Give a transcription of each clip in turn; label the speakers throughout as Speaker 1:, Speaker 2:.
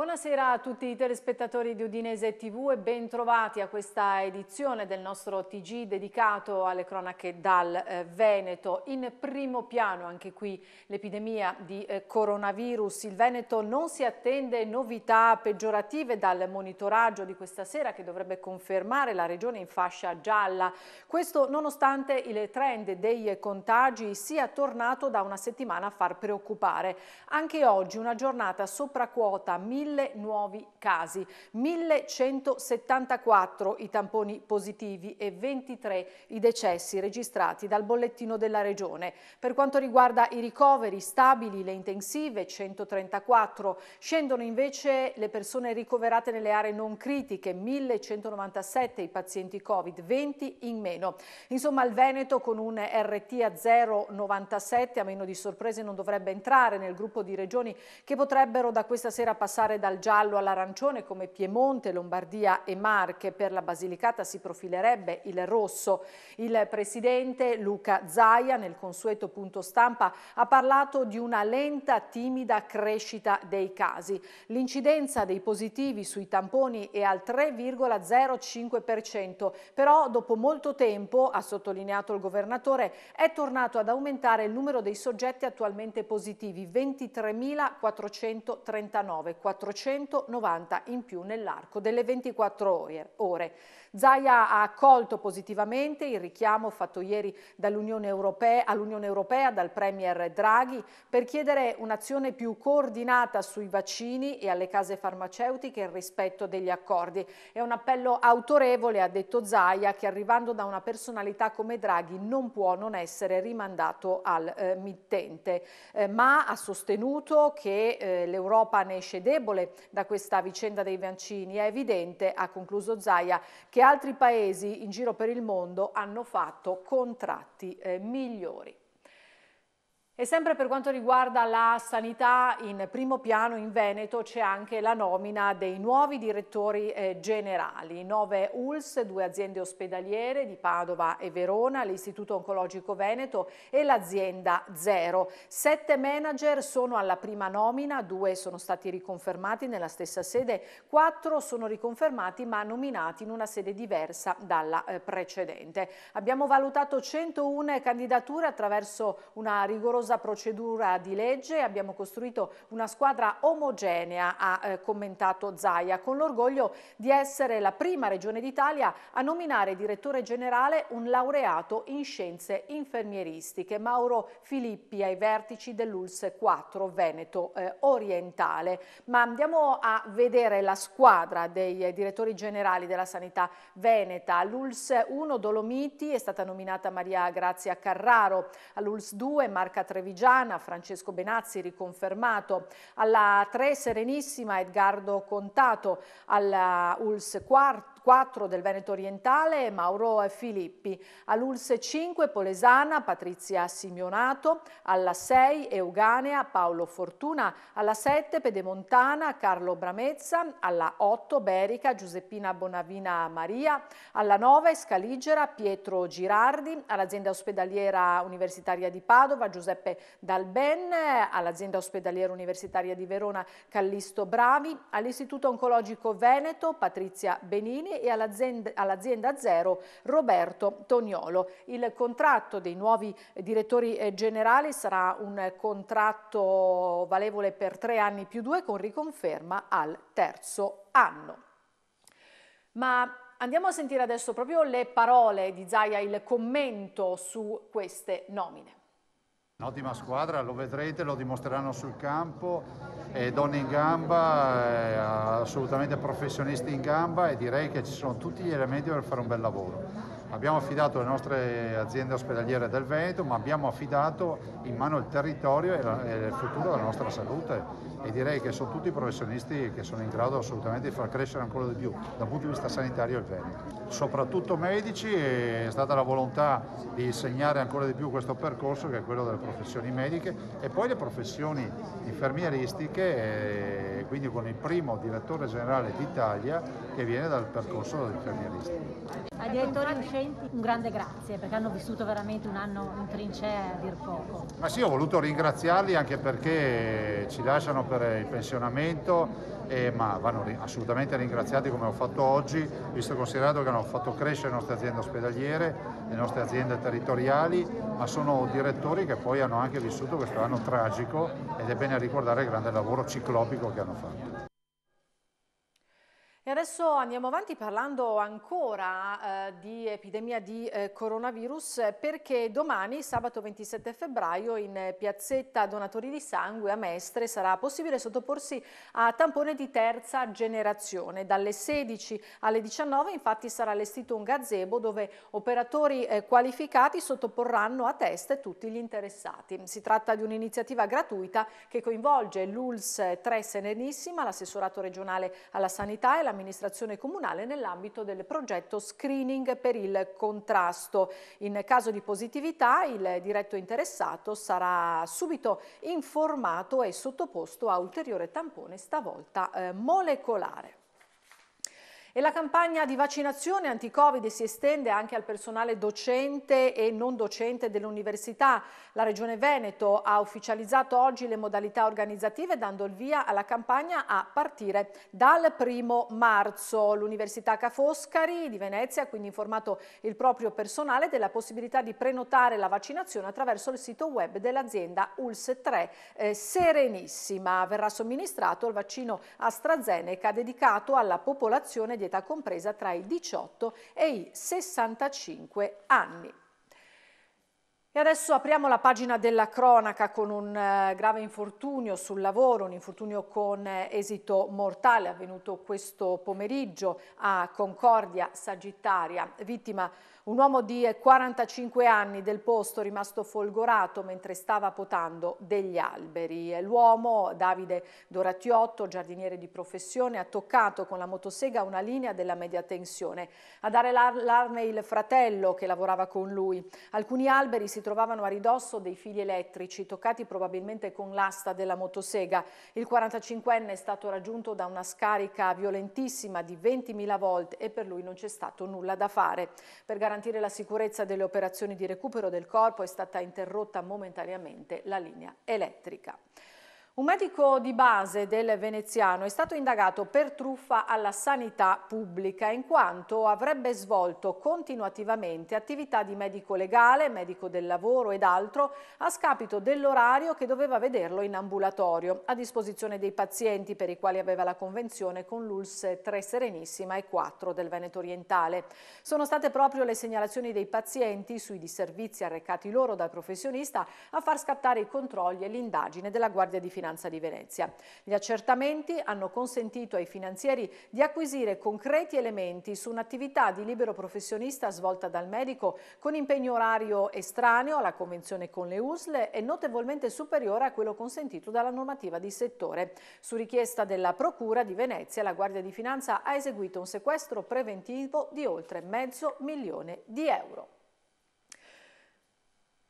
Speaker 1: Buonasera a tutti i telespettatori di Udinese TV e bentrovati a questa edizione del nostro TG dedicato alle cronache dal eh, Veneto. In primo piano anche qui l'epidemia di eh, coronavirus. Il Veneto non si attende novità peggiorative dal monitoraggio di questa sera che dovrebbe confermare la regione in fascia gialla. Questo nonostante il trend dei contagi sia tornato da una settimana a far preoccupare. Anche oggi una giornata sopra quota 1000 1000 nuovi casi, 1174 i tamponi positivi e 23 i decessi registrati dal bollettino della Regione. Per quanto riguarda i ricoveri stabili, le intensive 134, scendono invece le persone ricoverate nelle aree non critiche, 1197 i pazienti Covid, 20 in meno. Insomma il Veneto con un RT a 0,97 a meno di sorprese non dovrebbe entrare nel gruppo di regioni che potrebbero da questa sera passare dal giallo all'arancione come Piemonte, Lombardia e Marche. Per la Basilicata si profilerebbe il rosso. Il presidente Luca Zaia nel consueto punto stampa ha parlato di una lenta, timida crescita dei casi. L'incidenza dei positivi sui tamponi è al 3,05%, però dopo molto tempo, ha sottolineato il governatore, è tornato ad aumentare il numero dei soggetti attualmente positivi, 23.439, 490 in più nell'arco delle 24 ore. Zaia ha accolto positivamente il richiamo fatto ieri dall'Unione Europea, all'Unione Europea dal Premier Draghi per chiedere un'azione più coordinata sui vaccini e alle case farmaceutiche il rispetto degli accordi. È un appello autorevole, ha detto Zaia, che arrivando da una personalità come Draghi non può non essere rimandato al eh, mittente. Eh, ma ha sostenuto che eh, l'Europa ne esce debole da questa vicenda dei vaccini. È evidente, ha concluso Zaia, che che altri paesi in giro per il mondo hanno fatto contratti eh, migliori. E sempre per quanto riguarda la sanità, in primo piano in Veneto c'è anche la nomina dei nuovi direttori eh, generali. Nove ULS, due aziende ospedaliere di Padova e Verona, l'Istituto Oncologico Veneto e l'azienda Zero. Sette manager sono alla prima nomina, due sono stati riconfermati nella stessa sede, quattro sono riconfermati ma nominati in una sede diversa dalla eh, precedente. Abbiamo valutato 101 candidature attraverso una rigorosa rigorosa procedura di legge, abbiamo costruito una squadra omogenea, ha eh, commentato Zaia, con l'orgoglio di essere la prima regione d'Italia a nominare direttore generale un laureato in scienze infermieristiche, Mauro Filippi ai vertici dell'ULS 4 Veneto eh, Orientale. Ma andiamo a vedere la squadra dei direttori generali della sanità veneta. All'ULS 1 Dolomiti è stata nominata Maria Grazia Carraro, all'ULS 2 Marca trevigiana Francesco Benazzi riconfermato, alla 3 Serenissima Edgardo Contato, alla ULS 4 4 del Veneto orientale Mauro Filippi, all'Ulse 5 Polesana Patrizia Simionato, alla 6 Euganea Paolo Fortuna, alla 7 Pedemontana Carlo Bramezza, alla 8 Berica Giuseppina Bonavina Maria, alla 9 Scaligera Pietro Girardi, all'azienda ospedaliera universitaria di Padova Giuseppe Dalben, all'azienda ospedaliera universitaria di Verona Callisto Bravi, all'Istituto Oncologico Veneto Patrizia Benini, Salvini e all'azienda, all'azienda Zero Roberto Toniolo. Il contratto dei nuovi eh, direttori eh, generali sarà un contratto valevole per tre anni più due con riconferma al terzo anno. Ma andiamo a sentire adesso proprio le parole di Zaia, il commento su queste nomine.
Speaker 2: Un'ottima squadra, lo vedrete, lo dimostreranno sul campo, eh, donne in gamba, eh, assolutamente professionisti in gamba e direi che ci sono tutti gli elementi per fare un bel lavoro. Abbiamo affidato le nostre aziende ospedaliere del Veneto, ma abbiamo affidato in mano il territorio e, il futuro della nostra salute e direi che sono tutti professionisti che sono in grado assolutamente di far crescere ancora di più dal punto di vista sanitario il Veneto. Soprattutto medici è stata la volontà di insegnare ancora di più questo percorso che è quello delle professioni mediche e poi le professioni infermieristiche, quindi con il primo direttore generale d'Italia che viene dal percorso del carrieristi.
Speaker 3: Ai direttori uscenti un grande grazie perché hanno vissuto veramente un anno in trincea a dir poco.
Speaker 2: Ma sì, ho voluto ringraziarli anche perché ci lasciano per il pensionamento, eh, ma vanno assolutamente ringraziati come ho fatto oggi, visto e considerato che hanno fatto crescere le nostre aziende ospedaliere, le nostre aziende territoriali, ma sono direttori che poi hanno anche vissuto questo anno tragico ed è bene ricordare il grande lavoro ciclopico che hanno fatto.
Speaker 1: E adesso andiamo avanti parlando ancora eh, di epidemia di eh, coronavirus perché domani, sabato 27 febbraio, in piazzetta Donatori di Sangue a Mestre sarà possibile sottoporsi a tampone di terza generazione. Dalle 16 alle 19 infatti sarà allestito un gazebo dove operatori eh, qualificati sottoporranno a test tutti gli interessati. Si tratta di un'iniziativa gratuita che coinvolge l'ULS 3 Serenissima, l'assessorato regionale alla sanità e la amministrazione comunale nell'ambito del progetto screening per il contrasto. In caso di positività il diretto interessato sarà subito informato e sottoposto a ulteriore tampone stavolta eh, molecolare. E la campagna di vaccinazione anti-Covid si estende anche al personale docente e non docente dell'università. La Regione Veneto ha ufficializzato oggi le modalità organizzative dando il via alla campagna a partire dal primo marzo. L'Università Ca' Foscari di Venezia ha quindi informato il proprio personale della possibilità di prenotare la vaccinazione attraverso il sito web dell'azienda ULS 3 eh, Serenissima. Verrà somministrato il vaccino AstraZeneca dedicato alla popolazione di età compresa tra i 18 e i 65 anni. E adesso apriamo la pagina della cronaca con un eh, grave infortunio sul lavoro, un infortunio con eh, esito mortale avvenuto questo pomeriggio a Concordia Sagittaria. Vittima un uomo di 45 eh, anni del posto rimasto folgorato mentre stava potando degli alberi. L'uomo, Davide Doratiotto, giardiniere di professione, ha toccato con la motosega una linea della media tensione. A dare l'allarme il fratello che lavorava con lui. Alcuni alberi si si trovavano a ridosso dei fili elettrici, toccati probabilmente con l'asta della motosega. Il 45enne è stato raggiunto da una scarica violentissima di 20.000 volt e per lui non c'è stato nulla da fare. Per garantire la sicurezza delle operazioni di recupero del corpo è stata interrotta momentaneamente la linea elettrica. Un medico di base del veneziano è stato indagato per truffa alla sanità pubblica in quanto avrebbe svolto continuativamente attività di medico legale, medico del lavoro ed altro a scapito dell'orario che doveva vederlo in ambulatorio a disposizione dei pazienti per i quali aveva la convenzione con l'ULS 3 Serenissima e 4 del Veneto Orientale. Sono state proprio le segnalazioni dei pazienti sui disservizi arrecati loro dal professionista a far scattare i controlli e l'indagine della Guardia di Finanza Finanza di Venezia. Gli accertamenti hanno consentito ai finanzieri di acquisire concreti elementi su un'attività di libero professionista svolta dal medico con impegno orario estraneo alla convenzione con le USL e notevolmente superiore a quello consentito dalla normativa di settore. Su richiesta della Procura di Venezia, la Guardia di Finanza ha eseguito un sequestro preventivo di oltre mezzo milione di euro.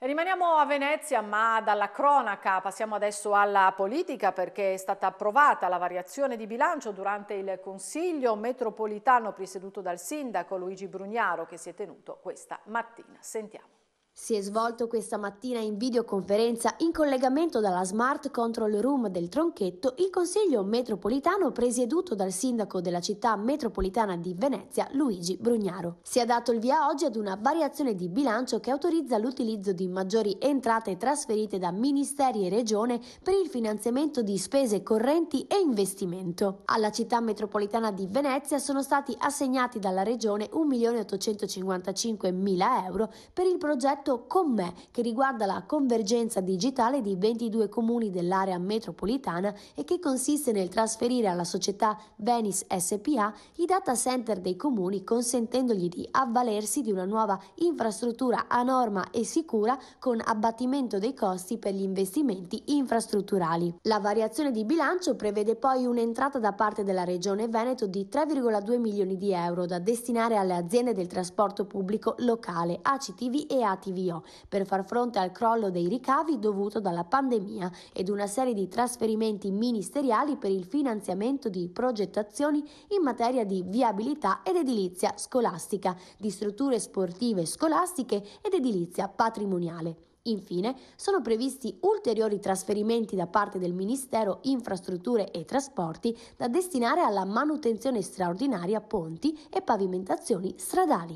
Speaker 1: Rimaniamo a Venezia, ma dalla cronaca passiamo adesso alla politica perché è stata approvata la variazione di bilancio durante il Consiglio metropolitano presieduto dal sindaco Luigi Brugnaro che si è tenuto questa mattina. Sentiamo
Speaker 3: si è svolto questa mattina in videoconferenza in collegamento dalla Smart Control Room del Tronchetto il Consiglio metropolitano presieduto dal sindaco della città metropolitana di Venezia Luigi Brugnaro. Si è dato il via oggi ad una variazione di bilancio che autorizza l'utilizzo di maggiori entrate trasferite da ministeri e regione per il finanziamento di spese correnti e investimento. Alla città metropolitana di Venezia sono stati assegnati dalla regione 1.855.000 euro per il progetto Mercato con me che riguarda la convergenza digitale di 22 comuni dell'area metropolitana e che consiste nel trasferire alla società Venice SPA i data center dei comuni consentendogli di avvalersi di una nuova infrastruttura a norma e sicura con abbattimento dei costi per gli investimenti infrastrutturali. La variazione di bilancio prevede poi un'entrata da parte della Regione Veneto di 3,2 milioni di euro da destinare alle aziende del trasporto pubblico locale, ACTV e ATV avvio per far fronte al crollo dei ricavi dovuto dalla pandemia ed una serie di trasferimenti ministeriali per il finanziamento di progettazioni in materia di viabilità ed edilizia scolastica, di strutture sportive scolastiche ed edilizia patrimoniale. Infine, sono previsti ulteriori trasferimenti da parte del Ministero Infrastrutture e Trasporti da destinare alla manutenzione straordinaria ponti e pavimentazioni stradali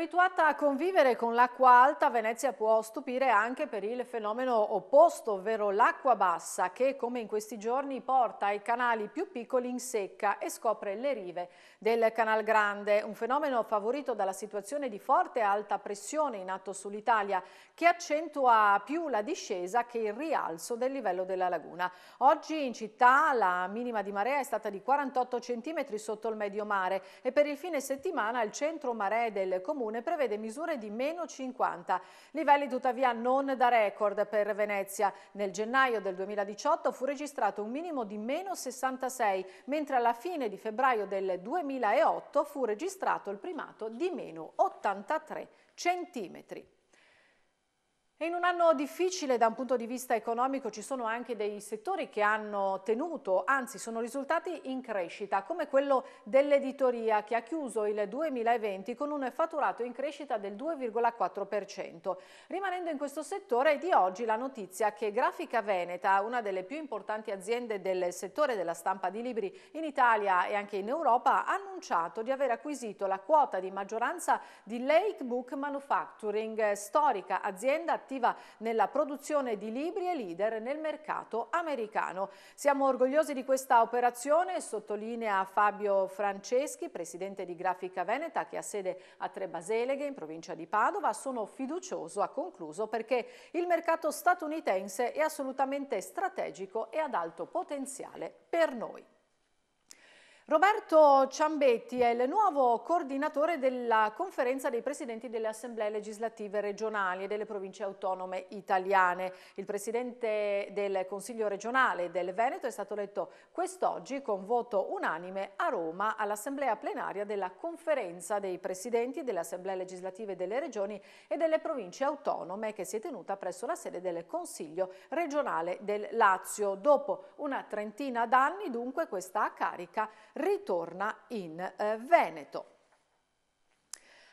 Speaker 1: abituata a convivere con l'acqua alta, Venezia può stupire anche per il fenomeno opposto, ovvero l'acqua bassa, che come in questi giorni porta i canali più piccoli in secca e scopre le rive del Canal Grande, un fenomeno favorito dalla situazione di forte e alta pressione in atto sull'Italia, che accentua più la discesa che il rialzo del livello della laguna. Oggi in città la minima di marea è stata di 48 cm sotto il medio mare e per il fine settimana il centro mare del comune comune prevede misure di meno 50, livelli tuttavia non da record per Venezia. Nel gennaio del 2018 fu registrato un minimo di meno 66, mentre alla fine di febbraio del 2008 fu registrato il primato di meno 83 centimetri. E in un anno difficile da un punto di vista economico ci sono anche dei settori che hanno tenuto, anzi sono risultati in crescita, come quello dell'editoria che ha chiuso il 2020 con un fatturato in crescita del 2,4%. Rimanendo in questo settore di oggi la notizia che Grafica Veneta, una delle più importanti aziende del settore della stampa di libri in Italia e anche in Europa, ha annunciato di aver acquisito la quota di maggioranza di Lake Book Manufacturing, storica azienda attiva nella produzione di libri e leader nel mercato americano. Siamo orgogliosi di questa operazione, sottolinea Fabio Franceschi, presidente di Grafica Veneta che ha sede a Trebaseleghe in provincia di Padova. Sono fiducioso, ha concluso, perché il mercato statunitense è assolutamente strategico e ad alto potenziale per noi. Roberto Ciambetti è il nuovo coordinatore della conferenza dei presidenti delle assemblee legislative regionali e delle province autonome italiane. Il presidente del Consiglio regionale del Veneto è stato eletto quest'oggi con voto unanime a Roma all'assemblea plenaria della conferenza dei presidenti delle assemblee legislative delle regioni e delle province autonome che si è tenuta presso la sede del Consiglio regionale del Lazio. Dopo una trentina d'anni dunque questa carica ritorna in eh, Veneto.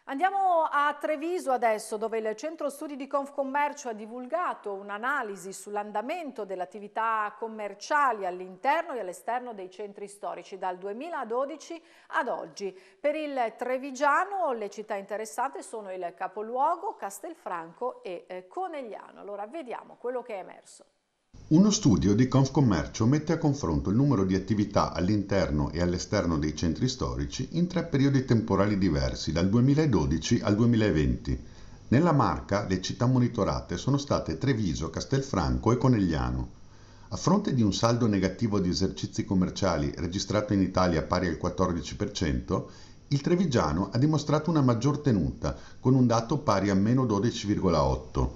Speaker 1: Andiamo a Treviso adesso, dove il Centro Studi di Confcommercio ha divulgato un'analisi sull'andamento delle attività commerciali all'interno e all'esterno dei centri storici dal 2012 ad oggi. Per il Trevigiano le città interessate sono il Capoluogo, Castelfranco e eh, Conegliano. Allora vediamo quello che è emerso.
Speaker 4: Uno studio di Confcommercio mette a confronto il numero di attività all'interno e all'esterno dei centri storici in tre periodi temporali diversi dal 2012 al 2020. Nella Marca le città monitorate sono state Treviso, Castelfranco e Conegliano. A fronte di un saldo negativo di esercizi commerciali registrato in Italia pari al 14%, il Trevigiano ha dimostrato una maggior tenuta, con un dato pari a meno 12,8%.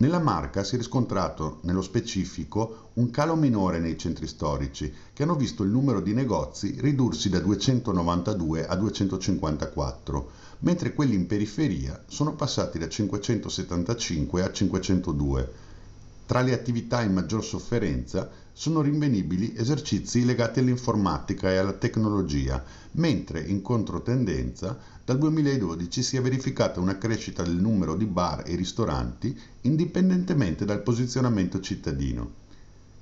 Speaker 4: Nella marca si è riscontrato nello specifico un calo minore nei centri storici, che hanno visto il numero di negozi ridursi da 292 a 254, mentre quelli in periferia sono passati da 575 a 502. Tra le attività in maggior sofferenza sono rinvenibili esercizi legati all'informatica e alla tecnologia, mentre in controtendenza dal 2012 si è verificata una crescita del numero di bar e ristoranti indipendentemente dal posizionamento cittadino.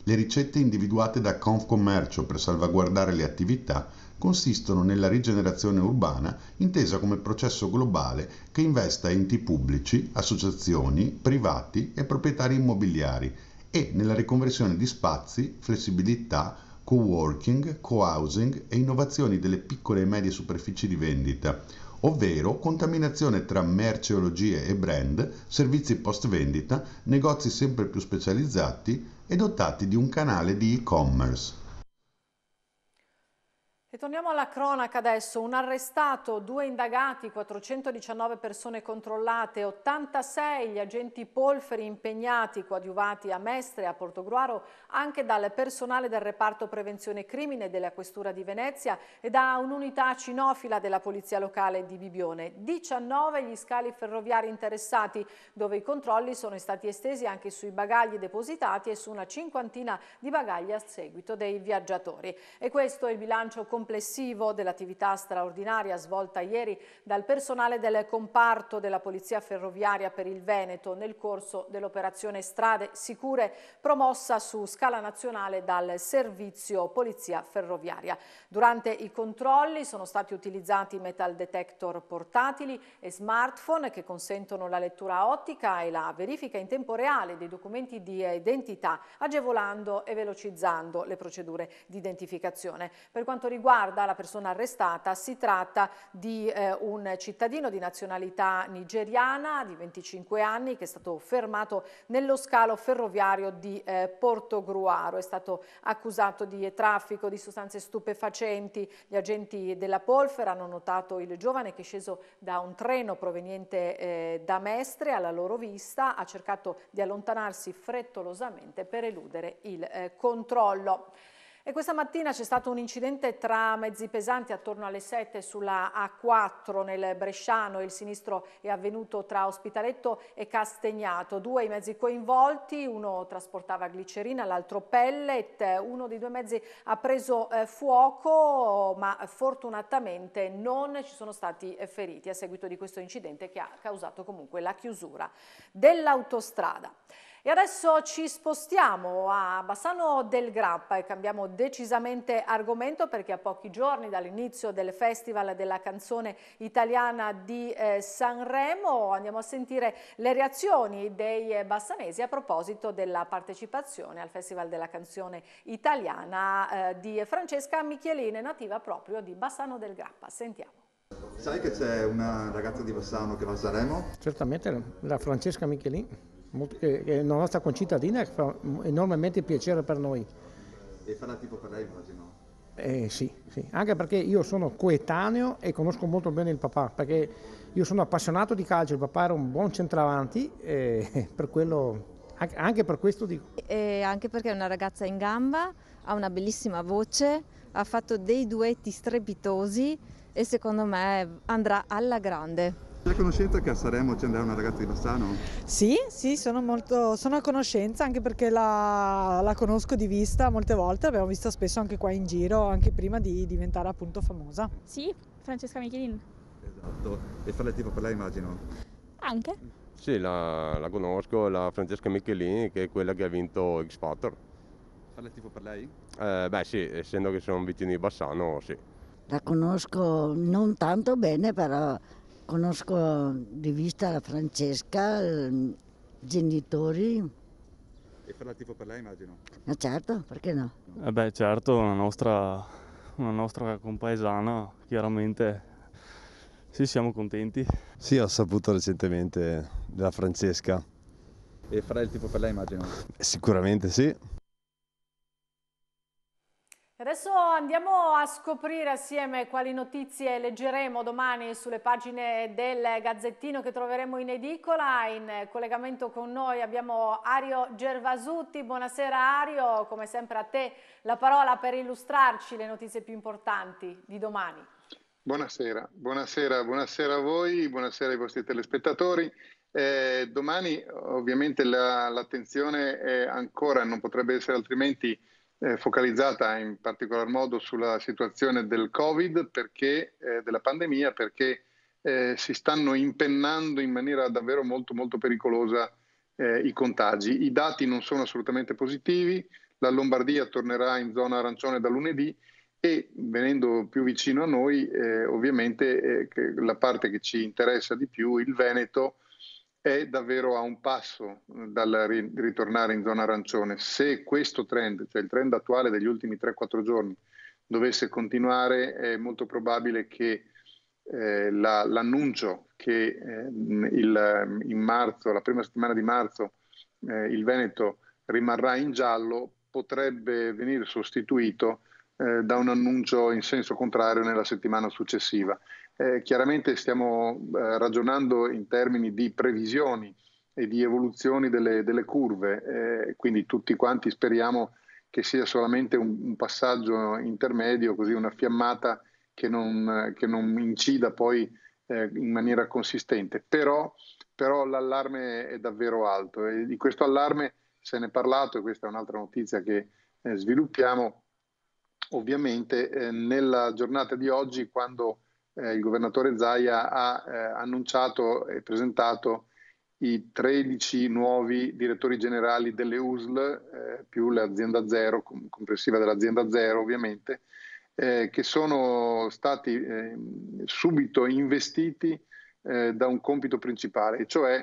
Speaker 4: Le ricette individuate da Confcommercio per salvaguardare le attività consistono nella rigenerazione urbana intesa come processo globale che investa enti pubblici, associazioni, privati e proprietari immobiliari e nella riconversione di spazi, flessibilità, co-working, co-housing e innovazioni delle piccole e medie superfici di vendita, ovvero contaminazione tra merceologie e brand, servizi post vendita, negozi sempre più specializzati e dotati di un canale di e-commerce
Speaker 1: torniamo alla cronaca adesso, un arrestato, due indagati, 419 persone controllate, 86 gli agenti polferi impegnati, coadiuvati a Mestre e a Portogruaro, anche dal personale del reparto prevenzione crimine della Questura di Venezia e da un'unità cinofila della Polizia Locale di Bibione. 19 gli scali ferroviari interessati, dove i controlli sono stati estesi anche sui bagagli depositati e su una cinquantina di bagagli a seguito dei viaggiatori. E questo è il bilancio completo complessivo dell'attività straordinaria svolta ieri dal personale del comparto della Polizia Ferroviaria per il Veneto nel corso dell'operazione Strade Sicure promossa su scala nazionale dal servizio Polizia Ferroviaria. Durante i controlli sono stati utilizzati metal detector portatili e smartphone che consentono la lettura ottica e la verifica in tempo reale dei documenti di identità, agevolando e velocizzando le procedure di identificazione. Per quanto riguarda riguarda la persona arrestata si tratta di eh, un cittadino di nazionalità nigeriana di 25 anni che è stato fermato nello scalo ferroviario di eh, Porto Gruaro. È stato accusato di traffico di sostanze stupefacenti. Gli agenti della polfera hanno notato il giovane che è sceso da un treno proveniente eh, da Mestre alla loro vista, ha cercato di allontanarsi frettolosamente per eludere il eh, controllo. E questa mattina c'è stato un incidente tra mezzi pesanti attorno alle 7 sulla A4 nel Bresciano. Il sinistro è avvenuto tra Ospitaletto e Castegnato. Due i mezzi coinvolti, uno trasportava glicerina, l'altro pellet. Uno dei due mezzi ha preso eh, fuoco, ma fortunatamente non ci sono stati eh, feriti a seguito di questo incidente che ha causato comunque la chiusura dell'autostrada. E adesso ci spostiamo a Bassano del Grappa e cambiamo decisamente argomento perché a pochi giorni dall'inizio del Festival della canzone italiana di eh, Sanremo andiamo a sentire le reazioni dei bassanesi a proposito della partecipazione al Festival della canzone italiana eh, di Francesca Michielin, nativa proprio di Bassano del Grappa. Sentiamo.
Speaker 2: Sai che c'è una ragazza di Bassano che va a Sanremo?
Speaker 3: Certamente, la Francesca Michelin è una eh, eh, nostra concittadina che fa enormemente piacere per noi.
Speaker 2: E farà tipo per lei immagino?
Speaker 3: Eh, sì, sì, anche perché io sono coetaneo e conosco molto bene il papà, perché io sono appassionato di calcio, il papà era un buon centravanti e eh, per quello anche per questo dico.
Speaker 1: E anche perché è una ragazza in gamba, ha una bellissima voce, ha fatto dei duetti strepitosi e secondo me andrà alla grande.
Speaker 2: Sei a conoscenza che a Saremo ci andrà una ragazza di Bassano?
Speaker 1: Sì, sì, sono, molto, sono a conoscenza anche perché la, la, conosco di vista molte volte, l'abbiamo vista spesso anche qua in giro, anche prima di diventare appunto famosa.
Speaker 3: Sì, Francesca Michelin.
Speaker 2: Esatto, e farle tipo per lei immagino. Anche. Sì, la, la conosco, la Francesca Michelin che è quella che ha vinto X Factor. Farle tipo per lei? Eh, beh sì, essendo che sono vicini di Bassano, sì.
Speaker 3: La conosco non tanto bene, però Conosco di vista la Francesca, i genitori.
Speaker 2: E farà tipo per lei immagino?
Speaker 3: Ma certo, perché no?
Speaker 5: Eh beh certo, una nostra, una nostra compaesana, chiaramente sì, siamo contenti.
Speaker 2: Sì, ho saputo recentemente della Francesca.
Speaker 5: E farà il tipo per
Speaker 2: lei immagino? Sicuramente sì.
Speaker 1: Adesso andiamo a scoprire assieme quali notizie leggeremo domani sulle pagine del Gazzettino che troveremo in edicola. In collegamento con noi abbiamo Ario Gervasutti. Buonasera Ario, come sempre a te la parola per illustrarci le notizie più importanti di domani.
Speaker 5: Buonasera, buonasera, buonasera a voi, buonasera ai vostri telespettatori. Eh, domani ovviamente l'attenzione la, è ancora, non potrebbe essere altrimenti, eh, focalizzata in particolar modo sulla situazione del Covid, perché, eh, della pandemia, perché eh, si stanno impennando in maniera davvero molto, molto pericolosa eh, i contagi. I dati non sono assolutamente positivi, la Lombardia tornerà in zona arancione da lunedì e venendo più vicino a noi, eh, ovviamente eh, la parte che ci interessa di più, il Veneto, è davvero a un passo eh, dal ritornare in zona arancione. Se questo trend, cioè il trend attuale degli ultimi 3-4 giorni, dovesse continuare, è molto probabile che eh, la, l'annuncio che eh, il, in marzo, la prima settimana di marzo, eh, il Veneto rimarrà in giallo potrebbe venire sostituito eh, da un annuncio in senso contrario nella settimana successiva. Eh, chiaramente stiamo eh, ragionando in termini di previsioni e di evoluzioni delle, delle curve, eh, quindi tutti quanti speriamo che sia solamente un, un passaggio intermedio, così una fiammata che non, che non incida poi in maniera consistente. Però, però l'allarme è davvero alto e di questo allarme se ne è parlato e questa è un'altra notizia che eh, sviluppiamo ovviamente eh, nella giornata di oggi quando eh, il governatore Zaia ha eh, annunciato e presentato i 13 nuovi direttori generali delle USL eh, più l'azienda zero, com- comprensiva dell'azienda zero ovviamente, eh, che sono stati eh, subito investiti da un compito principale, cioè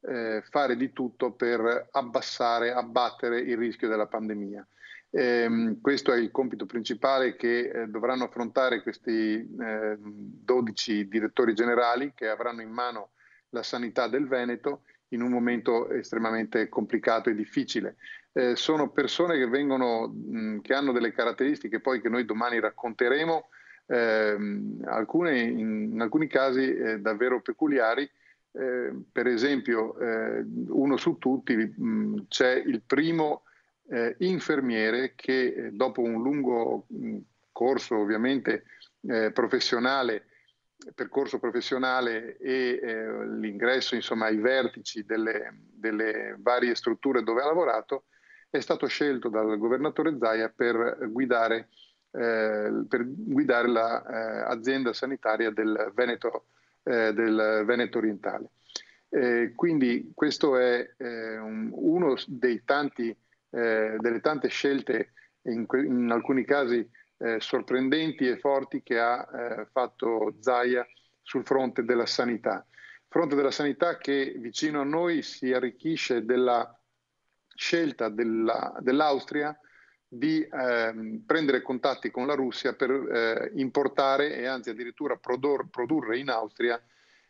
Speaker 5: fare di tutto per abbassare, abbattere il rischio della pandemia. Eh, questo è il compito principale che eh, dovranno affrontare questi eh, 12 direttori generali che avranno in mano la sanità del Veneto in un momento estremamente complicato e difficile. Eh, sono persone che, vengono, mh, che hanno delle caratteristiche poi che noi domani racconteremo, ehm, alcune, in, in, alcuni casi eh, davvero peculiari. Eh, per esempio, uno su tutti mh, c'è il primo eh, infermiere che eh, dopo un lungo mm, corso ovviamente eh, professionale, percorso professionale e eh, l'ingresso insomma, ai vertici delle, delle, varie strutture dove ha lavorato, è stato scelto dal governatore Zaia per guidare, eh, per guidare l'azienda la, eh, sanitaria del Veneto, del Veneto orientale. quindi questo è un, uno dei tanti eh, delle tante scelte, in, in alcuni casi eh, sorprendenti e forti, che ha eh, fatto Zaia sul fronte della sanità. Fronte della sanità che vicino a noi si arricchisce della scelta della, dell'Austria di ehm, prendere contatti con la Russia per eh, importare e anzi addirittura prodor, produrre in Austria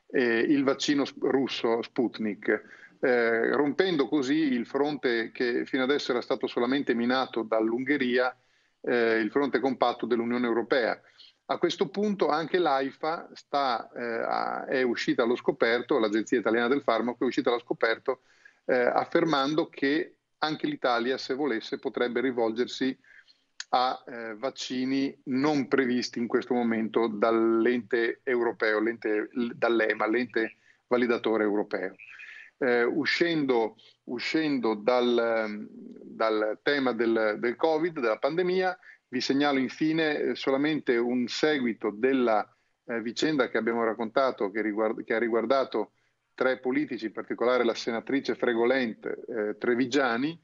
Speaker 5: eh, il vaccino russo Sputnik eh, rompendo così il fronte che fino adesso era stato solamente minato dall'Ungheria, eh, il fronte compatto dell'Unione Europea. A questo punto anche l'AIFA sta, eh, è uscita allo scoperto, l'Agenzia Italiana del Farmaco è uscita allo scoperto eh, affermando che anche l'Italia, se volesse, potrebbe rivolgersi a eh, vaccini non previsti in questo momento dall'ente europeo, l'ente, dall'EMA, l'ente validatore europeo eh, uscendo, uscendo dal, dal, tema del, del Covid, della pandemia, vi segnalo infine eh, solamente un seguito della eh, vicenda che abbiamo raccontato, che, riguard- che, ha riguardato tre politici, in particolare la senatrice Fregolente eh, Trevigiani,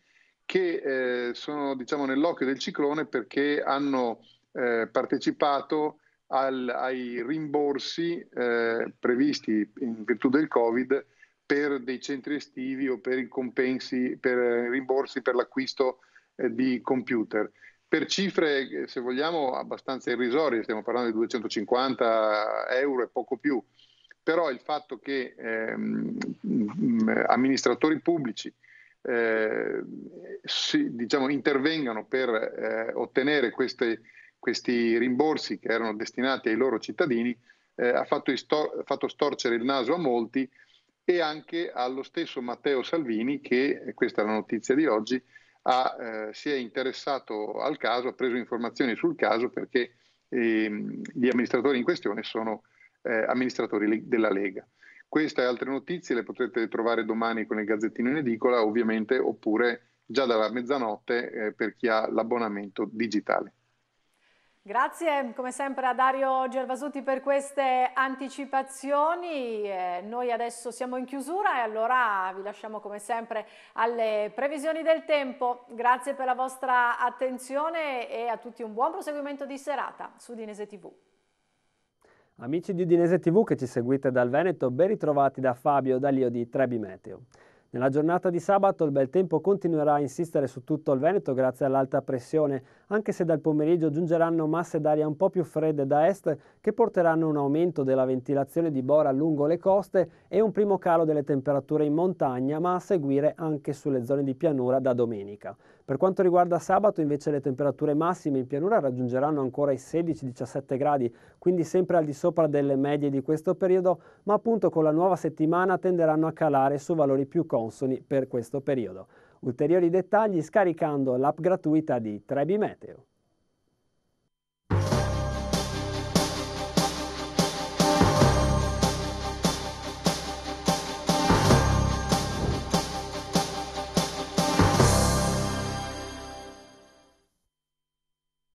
Speaker 5: che eh, sono diciamo, nell'occhio del ciclone perché hanno eh, partecipato al- ai rimborsi eh, previsti in virtù del Covid per dei centri estivi o per i compensi, per eh, rimborsi per l'acquisto eh, di computer. Per cifre, eh, se vogliamo, abbastanza irrisorie, stiamo parlando di 250 euro e poco più, però il fatto che ehm, mm, amministratori pubblici eh, si, diciamo, intervengano per eh, ottenere queste, questi rimborsi che erano destinati ai loro cittadini eh, ha fatto, istor- fatto storcere il naso a molti e anche allo stesso Matteo Salvini che, eh, questa è la notizia di oggi, ha, eh, si è interessato al caso, ha preso informazioni sul caso perché eh, gli amministratori in questione sono eh, amministratori della Lega. Queste e altre notizie le potrete trovare domani con il Gazzettino in edicola, ovviamente, oppure già dalla mezzanotte eh, per chi ha l'abbonamento digitale.
Speaker 1: Grazie come sempre a Dario Gervasuti per queste anticipazioni, eh, noi adesso siamo in chiusura e allora vi lasciamo come sempre alle previsioni del tempo, grazie per la vostra attenzione e a tutti un buon proseguimento di serata su Dinese TV.
Speaker 3: Amici di Udinese TV che ci seguite dal Veneto, ben ritrovati da Fabio D'Alio di Trebi Meteo. Nella giornata di sabato il bel tempo continuerà a insistere su tutto il Veneto grazie all'alta pressione, anche se dal pomeriggio giungeranno masse d'aria un po' più fredde da est che porteranno un aumento della ventilazione di bora lungo le coste e un primo calo delle temperature in montagna, ma a seguire anche sulle zone di pianura da domenica. Per quanto riguarda sabato invece le temperature massime in pianura raggiungeranno ancora i 16-17 gradi, quindi sempre al di sopra delle medie di questo periodo, ma appunto con la nuova settimana tenderanno a calare su valori più consoni per questo periodo. Ulteriori dettagli scaricando l'app gratuita di Trebi Meteo.